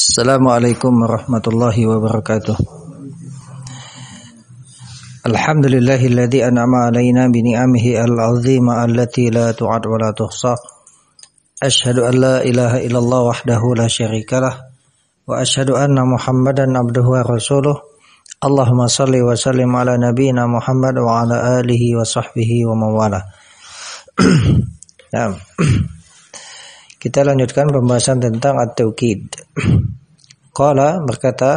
Assalamualaikum warahmatullahi wabarakatuh. Alhamdulillahilladzi an'ama 'alaina bi ni'amihi al-'azima allati la tu'ad wa la tuhsa. Ashhadu an la ilaha illallah wahdahu la syarikalah wa ashhadu anna Muhammadan abduhu wa rasuluh. Allahumma salli wa sallim ala nabiyyina Muhammad wa ala alihi wa sahbihi wa mawala. nah. Kita lanjutkan pembahasan tentang at-tauhid. Qala berkata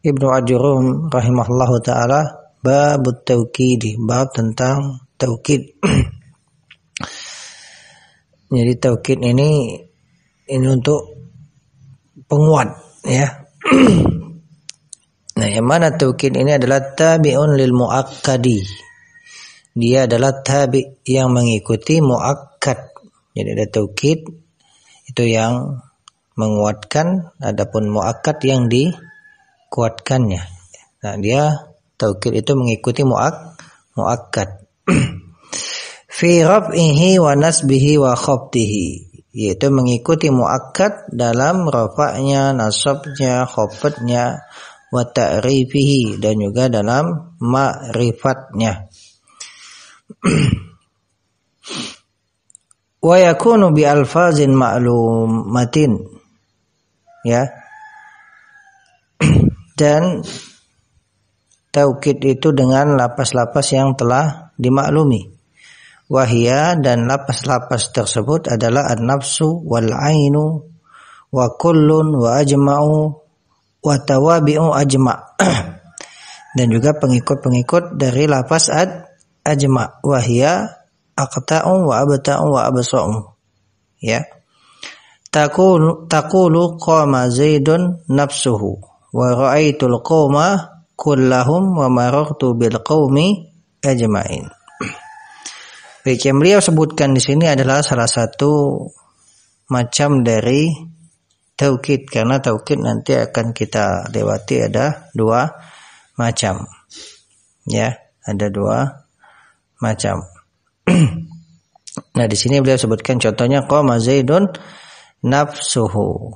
Ibnu Ajurum rahimahullahu taala bab tauqid, bab tentang taukid. Jadi taukid ini ini untuk penguat ya. nah, yang mana taukid ini adalah tabi'un lil muakkadi. Dia adalah tabi yang mengikuti muakkad. Jadi ada taukid itu yang menguatkan adapun muakat yang dikuatkannya. Nah, dia taukid itu mengikuti muak muakat Fi raf'ihi wa nasbihi wa khabtihi yaitu mengikuti muakat dalam rafa'nya, nasabnya, khabtnya wa ta'rifihi dan juga dalam ma'rifatnya. wa yakunu bi alfazin ma'lumatin ya dan taukid itu dengan lapas-lapas yang telah dimaklumi wahia dan lapas-lapas tersebut adalah an-nafsu wal ainu wa kullun wa ajma'u wa tawabi'u ajma' dan juga pengikut-pengikut dari lapas ad ajma' wahia aqta'u wa abta'u wa absa'u ya Takulu takulu qama Zaidun nafsuhu wa ra'aitul qawma kullahum wa marartu bil qawmi ajmain. Baik yang beliau sebutkan di sini adalah salah satu macam dari taukid karena taukid nanti akan kita lewati ada dua macam. Ya, ada dua macam. nah, di sini beliau sebutkan contohnya qama Zaidun nafsuhu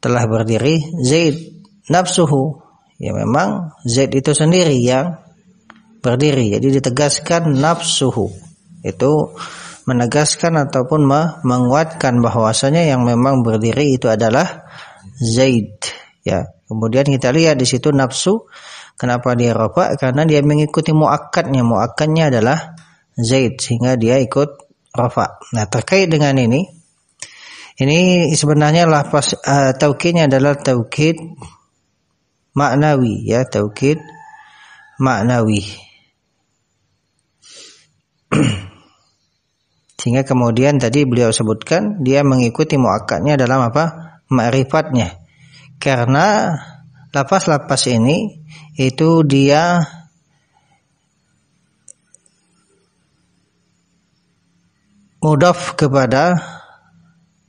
telah berdiri Zaid nafsuhu ya memang Zaid itu sendiri yang berdiri jadi ditegaskan nafsuhu itu menegaskan ataupun menguatkan bahwasanya yang memang berdiri itu adalah Zaid ya kemudian kita lihat di situ nafsu kenapa dia rofa karena dia mengikuti muakatnya muakatnya adalah Zaid sehingga dia ikut rofa nah terkait dengan ini ini sebenarnya lafaz uh, eh, taukidnya adalah taukid maknawi ya, taukid maknawi. Sehingga kemudian tadi beliau sebutkan dia mengikuti muakkadnya dalam apa? makrifatnya. Karena lafaz-lafaz ini itu dia mudaf kepada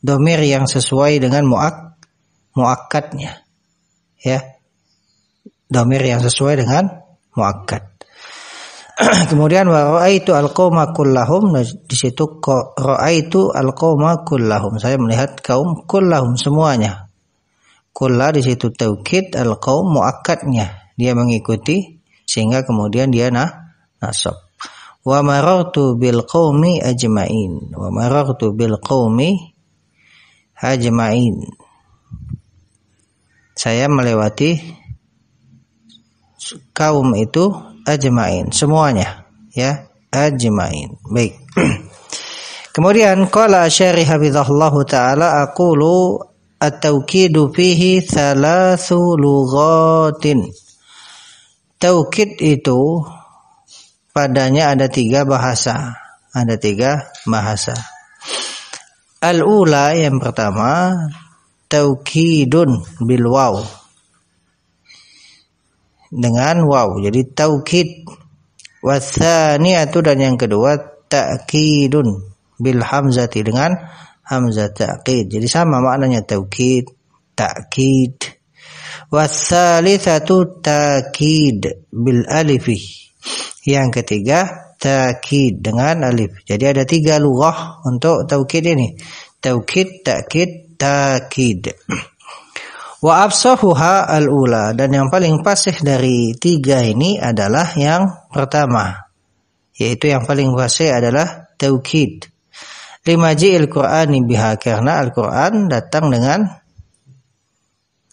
domir yang sesuai dengan muak muakatnya ya domir yang sesuai dengan muakat kemudian wa itu alqauma kullahum nah, di situ itu alqauma kullahum saya melihat kaum kullahum semuanya kulla di situ taukid alqaum muakatnya dia mengikuti sehingga kemudian dia nah nasab wa marartu bil qaumi ajmain wa marartu bil qaumi ajma'in. Saya melewati kaum itu ajma'in semuanya ya ajma'in. Baik. Kemudian qala syarih habibullah taala aqulu at-taukidu fihi thalathu lughatin. Taukid itu padanya ada tiga bahasa. Ada tiga bahasa. Al-ula yang pertama taukidun bil waw. Dengan waw. Jadi taukid. Wathaniyatu dan yang kedua ta'kidun bil hamzati dengan hamzah ta'kid. Jadi sama maknanya taukid, ta'kid. Wathalithatu ta'kid bil alifi. Yang ketiga takid dengan alif. Jadi ada tiga lughah untuk taukid ini. Taukid, takid, takid. Wa absahuha al-ula dan yang paling pasih dari tiga ini adalah yang pertama yaitu yang paling pasih adalah taukid. Lima ji'il Qur'ani biha karena Al-Qur'an datang dengan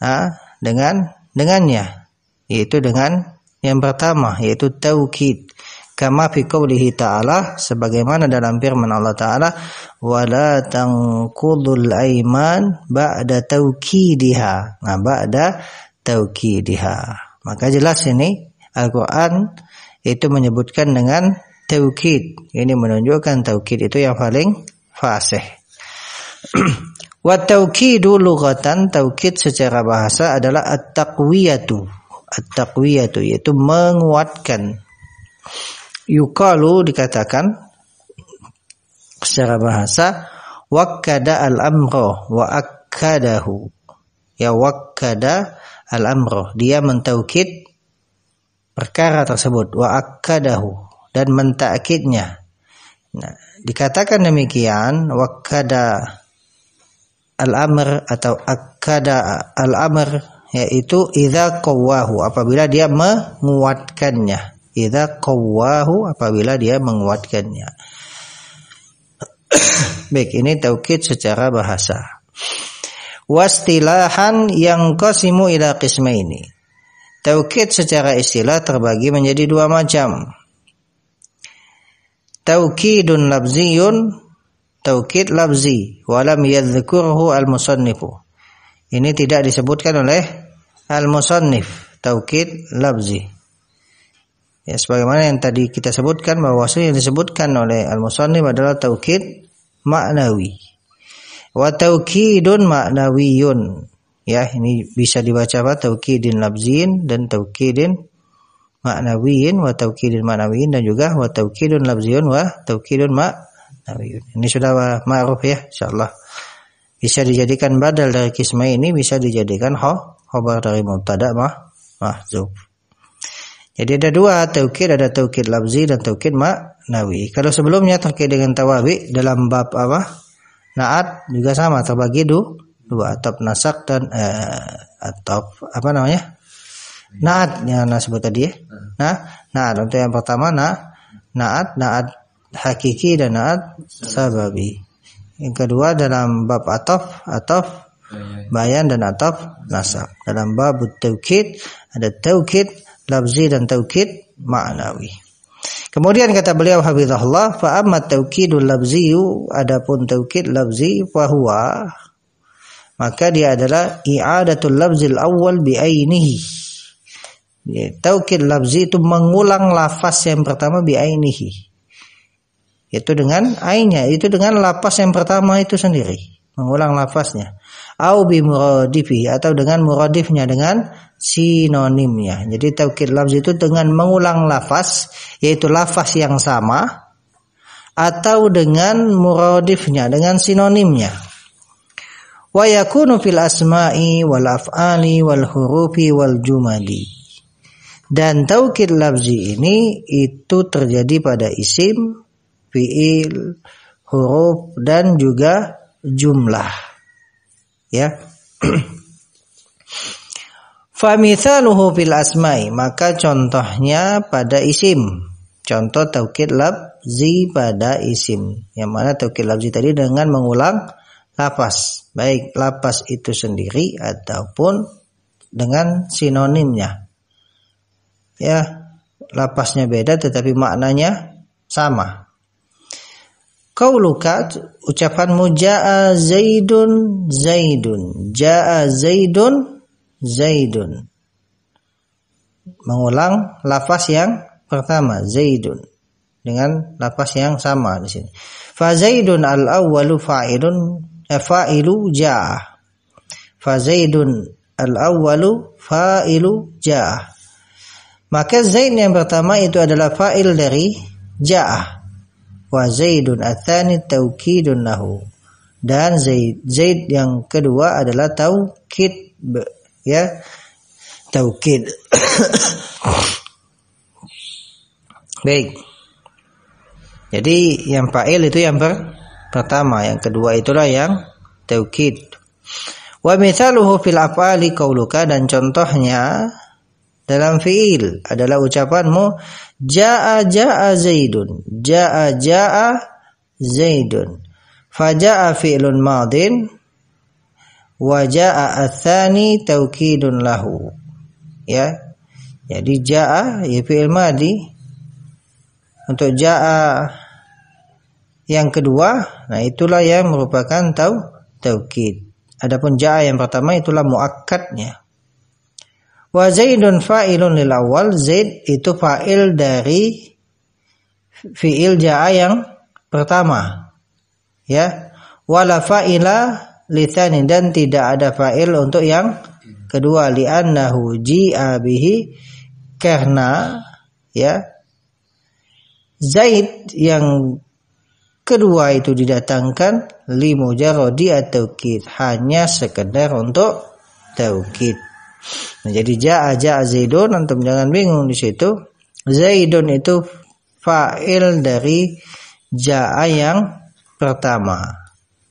ha, dengan dengannya yaitu dengan yang pertama yaitu taukid kama fi qawlihi ta'ala sebagaimana dalam firman Allah taala wala tanqudul aiman ba'da tawkidiha nah ba'da tawkidiha maka jelas ini Al-Qur'an itu menyebutkan dengan tawkid. ini menunjukkan tawkid itu yang paling fasih wa tawkidu lughatan tawkid secara bahasa adalah at-taqwiyatu at-taqwiyatu yaitu menguatkan yukalu dikatakan secara bahasa wakada al amro wa akadahu ya wakada al amro dia mentaukid perkara tersebut wa akadahu dan mentakidnya nah dikatakan demikian wakada al amr atau akada al amr yaitu idza qawahu apabila dia menguatkannya idza qawwahu apabila dia menguatkannya. Baik, ini taukid secara bahasa. Wastilahan yang kosimu ila qisma ini. Taukid secara istilah terbagi menjadi dua macam. Taukidun labziyun taukid labzi walam yadhkurhu al-musannifu. Ini tidak disebutkan oleh al-musannif taukid labzi. Ya, sebagaimana yang tadi kita sebutkan bahwa yang disebutkan oleh al-musannif adalah taukid maknawi. Wa taukidun maknawiyun. Ya, ini bisa dibaca apa? Taukidin labzin dan taukidin maknawiyin wa taukidin maknawiyin dan juga wa taukidun labzin wa taukidun maknawiyun. Ini sudah ma'ruf ya, insyaallah. Bisa dijadikan badal dari kisma ini bisa dijadikan ho, khobar dari mubtada mah Ma jadi ada dua taukid, ada taukid labzi dan taukid maknawi. Kalau sebelumnya terkait dengan tawabi dalam bab apa? Naat juga sama terbagi du, dua atop nasak dan eh, atop eh, apa namanya? Naat yang Ana sebut tadi ya. Nah, naat untuk yang pertama na naat naat hakiki dan naat sababi. Yang kedua dalam bab atof atof bayan dan atof nasak. Dalam bab taukid ada taukid labzi dan taukid ma'nawi. Kemudian kata beliau hafizahullah fa amma taukidul labziyu adapun taukid labzi huwa maka dia adalah i'adatul labzil awal bi'ainihi. Ya, taukid labzi itu mengulang lafaz yang pertama bi bi'ainihi. Itu dengan ainnya, itu dengan lafaz yang pertama itu sendiri, mengulang lafaznya au bi muradifi atau dengan muradifnya dengan sinonimnya. Jadi taukid lafz itu dengan mengulang lafaz yaitu lafaz yang sama atau dengan muradifnya dengan sinonimnya. Wa yakunu fil asma'i wal af'ali wal hurufi wal jumali. Dan taukid lafzi ini itu terjadi pada isim, fiil, huruf dan juga jumlah ya Famithaluhu fil asma'i maka contohnya pada isim contoh taukid labzi pada isim yang mana taukid labzi tadi dengan mengulang lapas baik lapas itu sendiri ataupun dengan sinonimnya ya lapasnya beda tetapi maknanya sama Kau Qauluka ucapanmu jaa Zaidun Zaidun jaa Zaidun Zaidun mengulang lafaz yang pertama Zaidun dengan lafaz yang sama di sini. Fa Zaidun al awwalu fa'ilun fa eh, fa'ilu jaa. Fa Zaidun al awwalu fa'ilu jaa. Maka Zaid yang pertama itu adalah fa'il dari jaa wa Zaidun athani taukidun lahu dan Zaid Zaid yang kedua adalah taukid ya taukid baik jadi yang fa'il itu yang ber, pertama yang kedua itulah yang taukid wa mithaluhu fil af'ali qauluka dan contohnya dalam fiil adalah ucapanmu jaa jaa zaidun jaa jaa zaidun fajaa fi'lun madin waja athani taukidun lahu ya jadi jaa ya fi'il madi untuk jaa yang kedua nah itulah yang merupakan tau taukid adapun jaa yang pertama itulah muakkadnya Wa Zaidun fa'ilun lil awal. Zaid itu fa'il dari fi'il ja'a yang pertama. Ya. Wala fa'ila lisanin dan tidak ada fa'il untuk yang kedua li'annahu ji'a bihi karena ya Zaid yang kedua itu didatangkan limujarodi atau kit hanya sekedar untuk taukid. Nah, jadi ja'a ja'a Zaidun antum jangan bingung di situ. Zaidun itu fa'il dari ja yang pertama,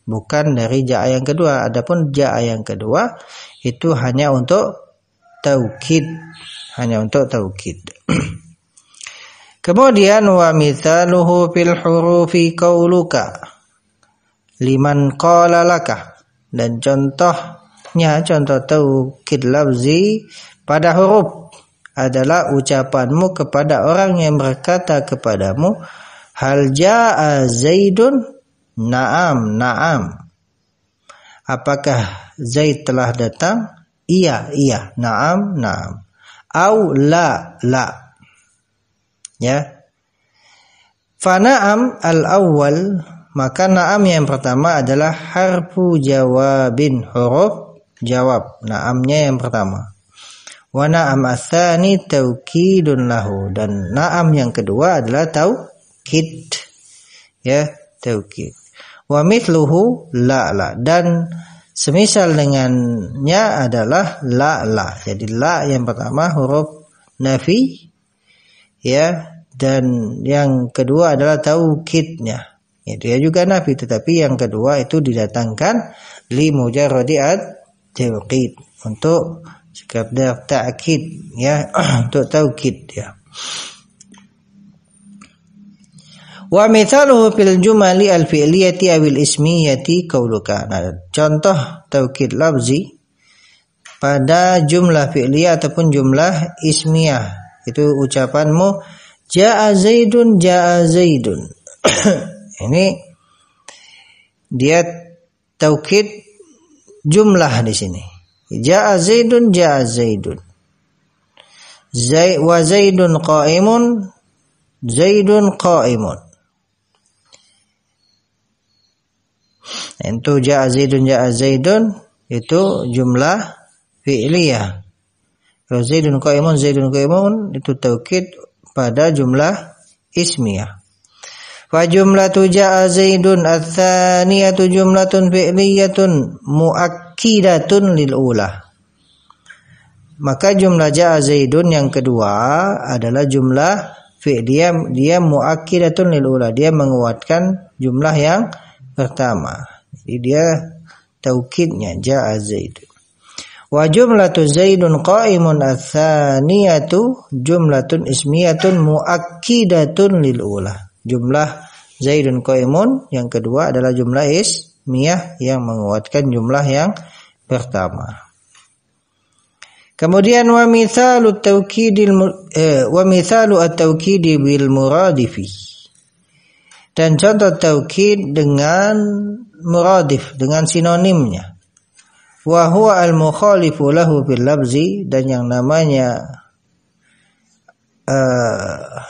bukan dari ja yang kedua. Adapun ja yang kedua itu hanya untuk taukid, hanya untuk taukid. Kemudian wa mithaluhu fil hurufi qauluka liman qala dan contoh contohnya contoh taukid lafzi pada huruf adalah ucapanmu kepada orang yang berkata kepadamu hal jaa zaidun naam naam apakah zaid telah datang iya iya naam naam au la la ya fanaam al awal maka naam yang pertama adalah harfu jawabin huruf Jawab, naamnya yang pertama. Wa na'am asani taukidun lahu dan naam yang kedua adalah taukid. Ya, taukid. Wa mithluhu la'la dan semisal dengannya adalah la'la. Jadi la yang pertama huruf nafi ya dan yang kedua adalah taukidnya. Ya, dia juga nafi tetapi yang kedua itu didatangkan li mujarradi tauqid untuk sikap dia ya untuk taukid ya wa mithaluhu fil jumali al fi'liyati awil ismiyati qauluka nah, contoh taukid lafzi pada jumlah fi'liyah ataupun jumlah ismiyah itu ucapanmu jaa zaidun jaa zaidun ini dia taukid jumlah di sini. Ja'a Zaidun ja'a Zaidun. Zaid wa Zaidun qa'imun Zaidun qa'imun. Itu ja'a Zaidun ja'a Zaidun itu jumlah fi'liyah. Kalau Zaidun qa'imun Zaidun qa'imun itu taukid pada jumlah ismiyah. Zaidun ats-tsaniyatu jumlatun fi'liyatun muakkidatun lil ula. maka jumlah ja'a zaidun yang kedua adalah jumlah fi'liyah dia muakkidatun lil ula dia menguatkan jumlah yang pertama jadi dia taukidnya ja'a zaidun wa jumlatu zaidun qaimun ats-tsaniyatu jumlatun ismiyatun muakkidatun lil ula jumlah zaidun koimun yang kedua adalah jumlah is ismiyah yang menguatkan jumlah yang pertama. Kemudian wa mithalu tawkidil eh, wa mithalu at-tawkidi bil muradifi. Dan contoh taukid dengan muradif dengan sinonimnya. Wa huwa al-mukhalifu lahu bil labzi dan yang namanya uh,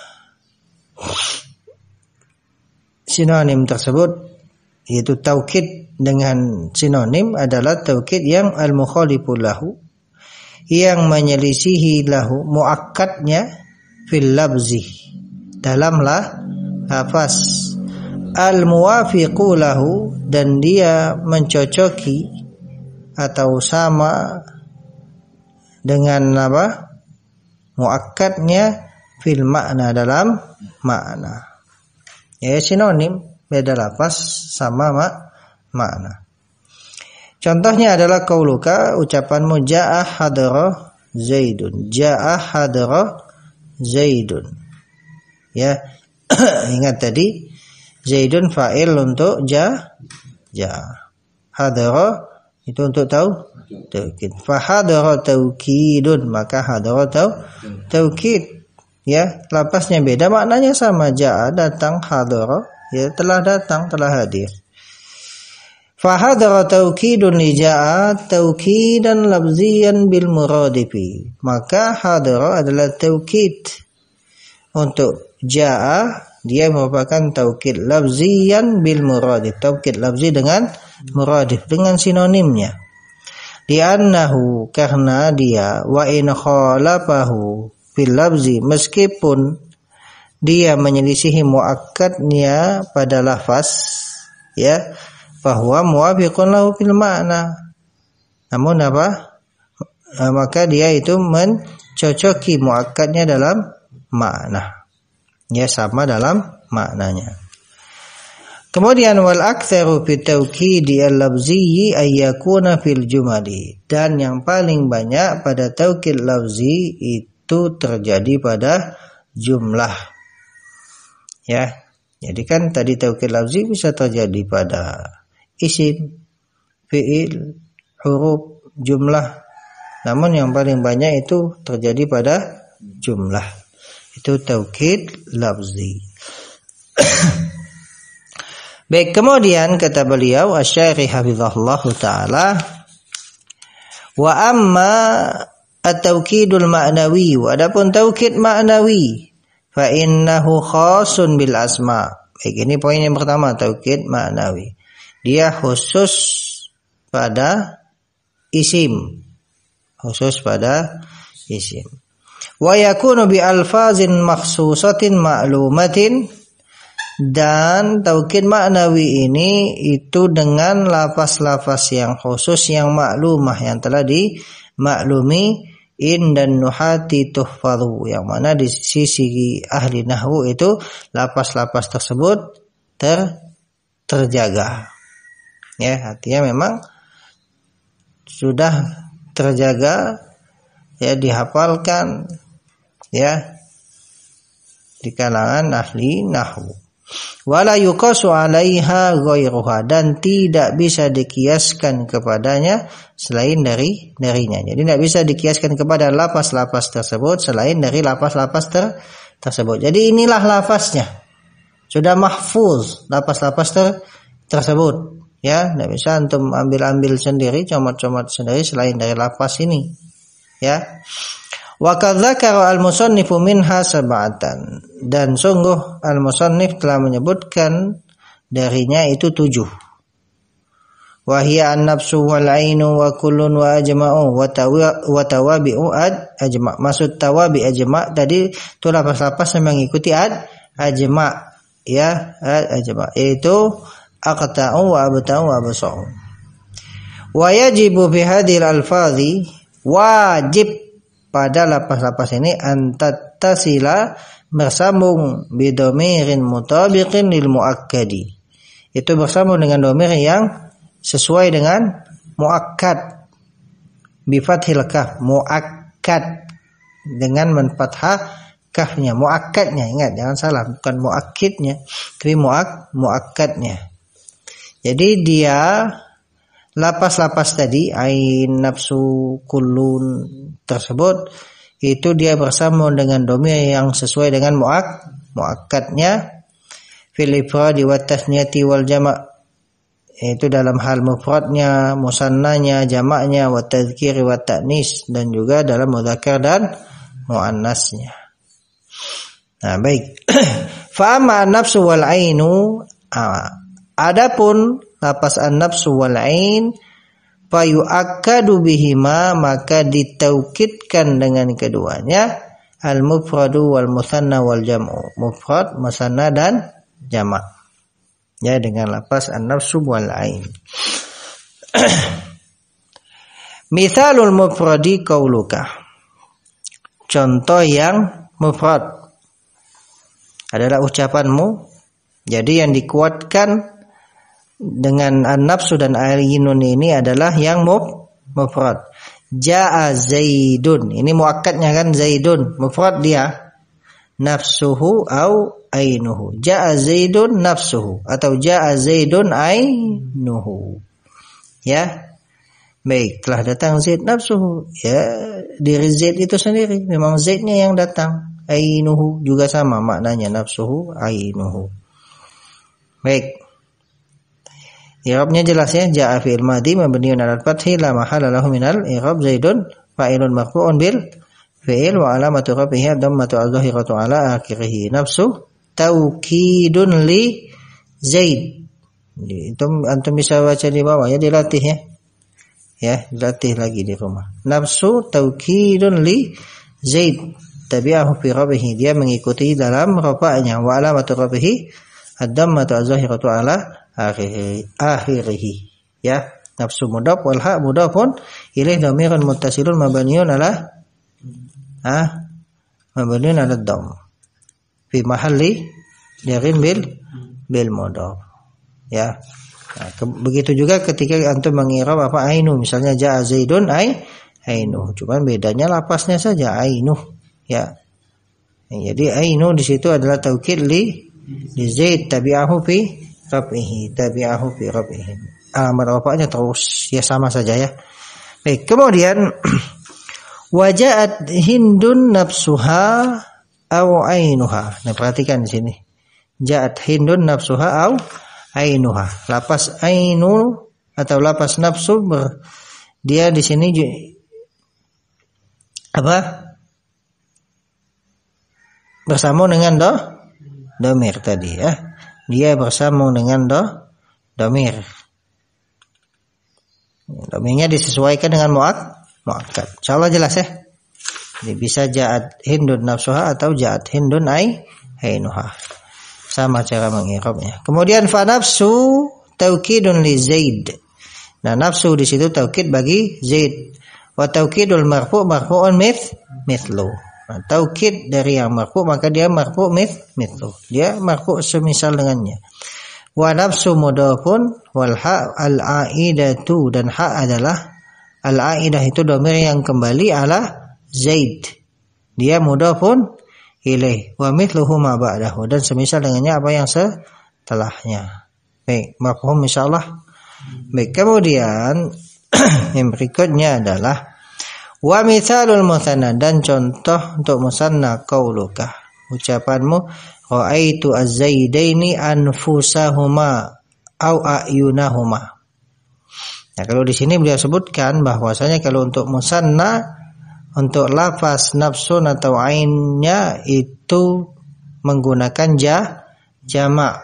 sinonim tersebut yaitu taukid dengan sinonim adalah taukid yang al mukhaliful lahu yang menyelisihi lahu muakkadnya fil labzi dalam lah lafaz al muwafiqu lahu dan dia mencocoki atau sama dengan apa muakkadnya fil makna dalam makna Ya, ya sinonim beda lapas sama mak makna contohnya adalah kauluka ucapanmu ja'ah hadro zaidun ja'ah hadro zaidun ya ingat tadi zaidun fa'il untuk ja ja hadro itu untuk tahu taukid fa hadro taukidun maka hadro tau taukid ya lapasnya beda maknanya sama jaa datang hadoro ya telah datang telah hadir Fahadara taukidun li ja'a taukidan labziyan bil muradifi. Maka hadoro adalah taukid. Untuk ja'a dia merupakan taukid labziyan bil muradif. Taukid labzi dengan muradif dengan sinonimnya. annahu karena dia wa in khalafahu fil lauzi meskipun dia menyelisihi muakkadnya pada lafaz ya bahwa muwafiqun lahu fil makna namun apa e, maka dia itu mencocoki muakkadnya dalam makna ya sama dalam maknanya Kemudian wal aktsaru fi di al-labziyyi ayyakuna fil jumali dan yang paling banyak pada taukid lafzi itu terjadi pada jumlah. Ya. Jadi kan tadi taukid lafzi bisa terjadi pada isim, fiil, huruf, jumlah. Namun yang paling banyak itu terjadi pada jumlah. Itu taukid lafzi. Baik, kemudian kata beliau Asy-Syaikh hafizahullah taala wa amma at taukidul ma'nawi adapun taukid ma'nawi fa innahu khasun bil asma baik ini poin yang pertama taukid ma'nawi dia khusus pada isim khusus pada isim wa yakunu bi alfazin makhsusatin ma'lumatin dan taukid maknawi ini itu dengan lafaz-lafaz yang khusus yang maklumah yang telah dimaklumi in dan nuhati tuhfaru yang mana di sisi ahli nahwu itu lapas-lapas tersebut ter terjaga ya artinya memang sudah terjaga ya dihafalkan ya di kalangan ahli nahwu wala yuqasu 'alaiha ghairuha dan tidak bisa dikiaskan kepadanya selain dari darinya. Jadi tidak bisa dikiaskan kepada lapas-lapas tersebut selain dari lapas-lapas ter tersebut. Jadi inilah lapasnya. Sudah mahfuz lapas-lapas ter tersebut ya tidak bisa untuk ambil-ambil sendiri comot-comot sendiri selain dari lapas ini ya Wa kadzakara al-musannifu minha sab'atan. Dan sungguh al-musannif telah menyebutkan darinya itu tujuh. Wa hiya an-nafsu wal ainu wa kullun wa ajma'u wa tawabi'u ad ajma'. Maksud tawabi ajma' tadi itu lapas-lapas yang mengikuti ad ajma' ya ad ajma' yaitu aqta'u wa abta'u wa absa'u. Wa yajibu bi hadhil alfazi wajib pada lapas-lapas ini antat tasila bersambung bidomirin mutabikin ilmu akadi. itu bersambung dengan domir yang sesuai dengan muakkad bifat hilkah muakkad dengan menfatha kafnya muakkadnya ingat jangan salah bukan muakkidnya tapi muak muakkadnya jadi dia lapas-lapas tadi ain nafsu kulun tersebut itu dia bersama dengan domi yang sesuai dengan muak muakatnya filipro di watasnya tiwal jama' itu dalam hal mufradnya, musannanya, jamaknya, wa watanis dan juga dalam mudzakkar dan muannasnya. Nah, baik. Fa ma nafsu wal ainu ah, adapun lapas an-nafsu wal ain payu akadu bihima maka ditaukidkan dengan keduanya al mufradu wal musanna wal jam'u mufrad musanna dan jamak ya dengan lapas an-nafsu wal ain Misalul mufradi kauluka. Contoh yang mufrad adalah ucapanmu. Jadi yang dikuatkan dengan nafsu dan ayinun ini adalah yang mu mufrad. Jaa Zaidun. Ini muakkadnya kan Zaidun, mufrad dia. Nafsuhu au ainuhu. Jaa Zaidun nafsuhu atau jaa Zaidun ainuhu. Ya. Baik, telah datang Zaid nafsuhu. Ya, diri Zaid itu sendiri memang Zaidnya yang datang. Ainuhu juga sama maknanya nafsuhu ainuhu. Baik. Jawabnya jelas ya. Ja'a fi'il madhi mabniun 'alal fathi la mahala lahu al i'rab Zaidun fa'ilun marfu'un bil fi'il wa 'alamatu rafihi dhammatu al dhahiratu 'ala akhirih nafsu taukidun li Zaid. Itu antum bisa baca di bawah ya dilatih ya. Ya, dilatih lagi di rumah. Nafsu taukidun li Zaid. Tabi'ahu fi rafihi. Dia mengikuti dalam rafa'nya wa 'alamatu rafihi ad-dhammatu al dhahiratu 'ala akhirih ya nafsu mudhaf wal ha mudhafun ilaih dhamirun muttasilun mabniun ala ah mabniun ala dham fi mahalli jarin bil bil mudhaf ya nah, ke, begitu juga ketika antum mengira apa ainu misalnya ja zaidun ai ainu cuman bedanya lapasnya saja ainu ya jadi ainu di situ adalah taukid li li zaid tabi'ahu fi rabihi tabi'ahu fi rabihim alamat ah, bapaknya terus ya sama saja ya baik kemudian wajaat hindun nafsuha au ainuha nah perhatikan di sini jaat hindun nafsuha au ainuha lapas ainu atau lapas nafsu ber, dia di sini apa bersama dengan do domir tadi ya dia bersambung dengan do domir. Domirnya disesuaikan dengan muak muakat. Insya Allah jelas ya. Jadi bisa jaat hindun nafsuha atau jaat hindun ai hainuha Sama cara mengirobnya. Kemudian fa nafsu taukidun li zaid. Nah nafsu di situ taukid bagi zaid. Wa taukidul marfu marfu'un mith mithlu. Nah, taukid dari yang marfu maka dia marfu mit mithlu. Dia marfu semisal dengannya. Wa nafsu mudafun wal ha al aidatu dan ha adalah al aidah itu domir yang kembali ala Zaid. Dia mudafun ilaih wa mithluhu ma ba'dahu dan semisal dengannya apa yang setelahnya. Baik, mafhum insyaallah. Baik, kemudian yang berikutnya adalah Wa mithalul musanna dan contoh untuk musanna qauluka. Ucapanmu raaitu az-zaidaini anfusahuma au ayunahuma. Nah, kalau di sini beliau sebutkan bahwasanya kalau untuk musanna untuk lafaz nafsun atau ainnya itu menggunakan ja jamak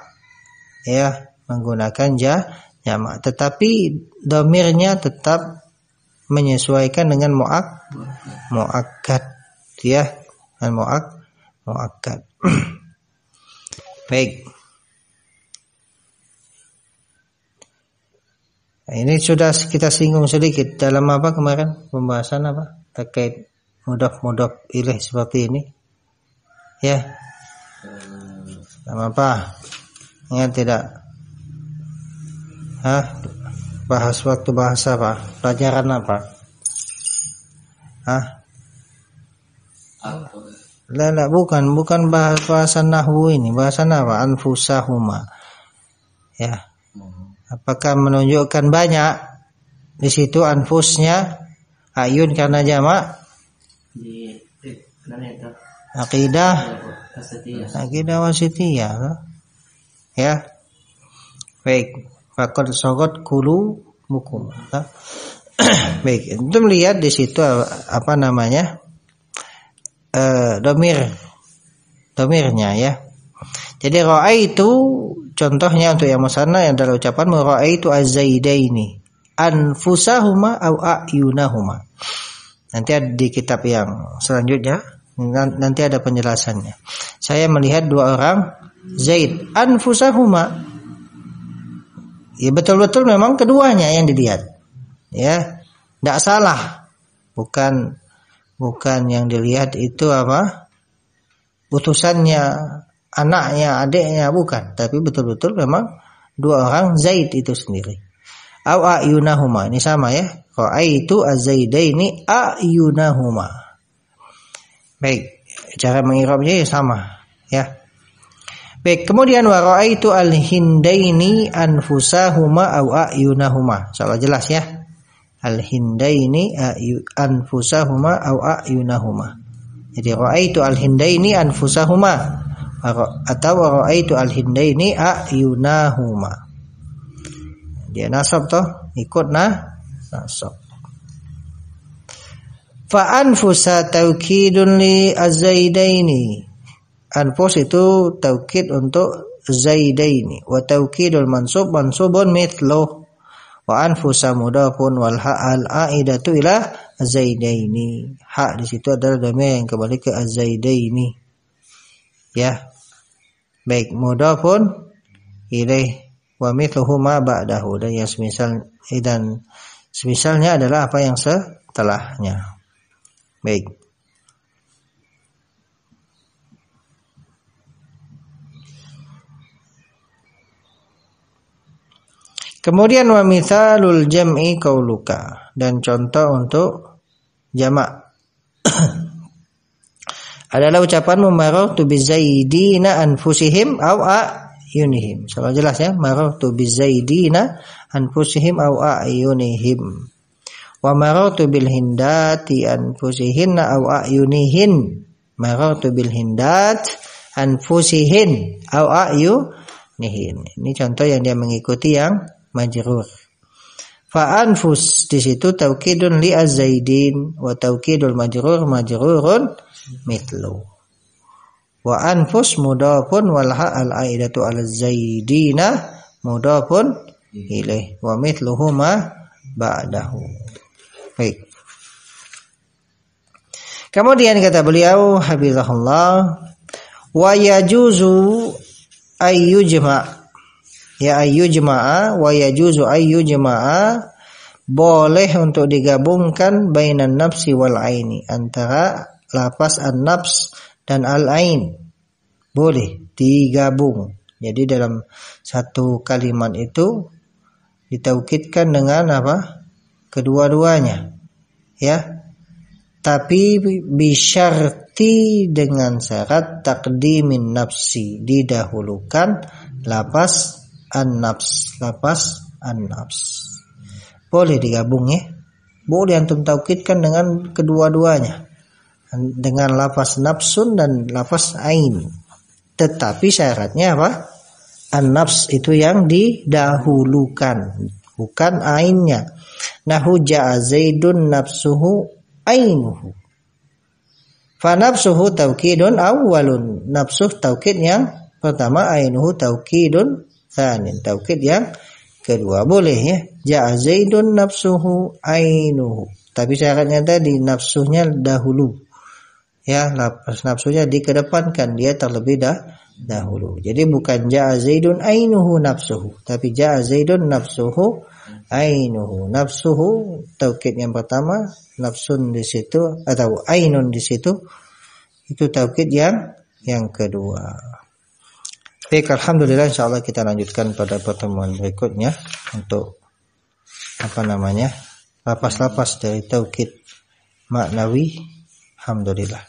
ya menggunakan ja jamak tetapi domirnya tetap menyesuaikan dengan muak muakat ya dan muak muakat baik nah, ini sudah kita singgung sedikit dalam apa kemarin pembahasan apa terkait modok-modok ilih seperti ini ya dalam apa ingat tidak Hah? bahas waktu bahasa apa? pelajaran apa Lah, lah, bukan bukan bahas bahasa nahwu ini bahasa apa anfusahuma ya apakah menunjukkan banyak di situ anfusnya ayun karena jamak akidah akidah wasitiyah ya baik Fakor sogot kulu mukum. Baik, itu melihat di situ apa namanya e, domir, domirnya ya. Jadi roa itu contohnya untuk yang masana yang dalam ucapan roa itu ini azaidaini anfusahuma au ayunahuma. Nanti ada di kitab yang selanjutnya nanti ada penjelasannya. Saya melihat dua orang Zaid anfusahuma ya betul-betul memang keduanya yang dilihat ya tidak salah bukan bukan yang dilihat itu apa putusannya anaknya adiknya bukan tapi betul-betul memang dua orang Zaid itu sendiri au ayunahuma ini sama ya itu azaidaini ayunahuma baik cara mengirobnya ya sama ya Baik, kemudian waraitu al-hindaini anfusahuma au ayunahuma. Salah jelas ya. Al-hindaini anfusahuma au ayunahuma. Jadi raaitu al-hindaini anfusahuma atau raaitu al-hindaini ayunahuma. Dia nasab toh, ikut nah nasab. Fa anfusa taukidun li az-zaidaini anfus itu taukid untuk zaidaini wa taukidul mansub mansubun mithlu wa anfusa mudafun wal al aidatu ila zaidaini ha di situ adalah domain yang kembali ke zaidaini ya baik mudafun ilaih wa mithluhu ma ba'dahu dan yang semisal dan semisalnya adalah apa yang setelahnya baik Kemudian wa mithalul jam'i kauluka dan contoh untuk jamak adalah ucapan marartu bizaidina anfusihim au ayunihim. Salah jelas ya, marartu bizaidina anfusihim au yunihim. Wa tu bil hindati anfusihinna au ayunihin. tu bil hindat anfusihin au ayunihin. Ini contoh yang dia mengikuti yang majrur. Fa anfus di situ taukidun li zaidin, wa taukidul majrur majrurun mitlu. Wa anfus mudafun wal ha al aidatu al zaidina mudafun ilaih wa mithluhuma ba'dahu. Baik. Kemudian kata beliau habibullah wa yajuzu ayyujma ya ayu jemaah wa yajuzu ayu jemaah boleh untuk digabungkan bainan nafsi wal aini antara lapas an nafs dan al ain boleh digabung jadi dalam satu kalimat itu ditaukitkan dengan apa kedua-duanya ya tapi bisyarti dengan syarat takdimin nafsi didahulukan lapas an-nafs lapas an-nafs boleh digabung ya boleh antum taukidkan dengan kedua-duanya dengan lapas nafsun dan lapas ain tetapi syaratnya apa an-nafs itu yang didahulukan bukan ainnya nahu ja'a zaidun nafsuhu ainuhu fa nafsuhu taukidun awwalun nafsuh taukid yang pertama ainuhu taukidun tsanin taukid yang kedua boleh ya ja zaidun nafsuhu ainuhu tapi syaratnya tadi nafsunya dahulu ya nafsunya dikedepankan dia terlebih dah dahulu jadi bukan ja zaidun ainuhu nafsuhu tapi ja zaidun nafsuhu ainuhu nafsuhu taukid yang pertama nafsun di situ atau ainun di situ itu taukid yang yang kedua Baik, Alhamdulillah insya Allah kita lanjutkan pada pertemuan berikutnya untuk apa namanya lapas-lapas dari Tauhid maknawi Alhamdulillah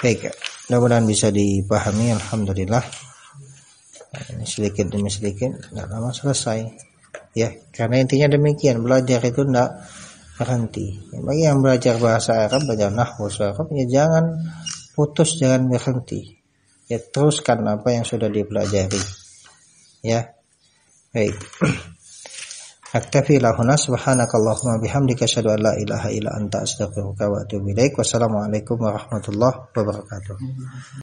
Baik, mudah-mudahan bisa dipahami Alhamdulillah Ini sedikit demi sedikit, tidak lama selesai Ya, karena intinya demikian Belajar itu tidak berhenti Bagi yang belajar bahasa Arab, belajar nahwu ya jangan putus, jangan berhenti ya teruskan apa yang sudah dipelajari ya baik Aktafi lahuna subhanakallahumma bihamdika asyhadu an la ilaha illa anta astaghfiruka wa atubu ilaik. Wassalamualaikum warahmatullahi wabarakatuh.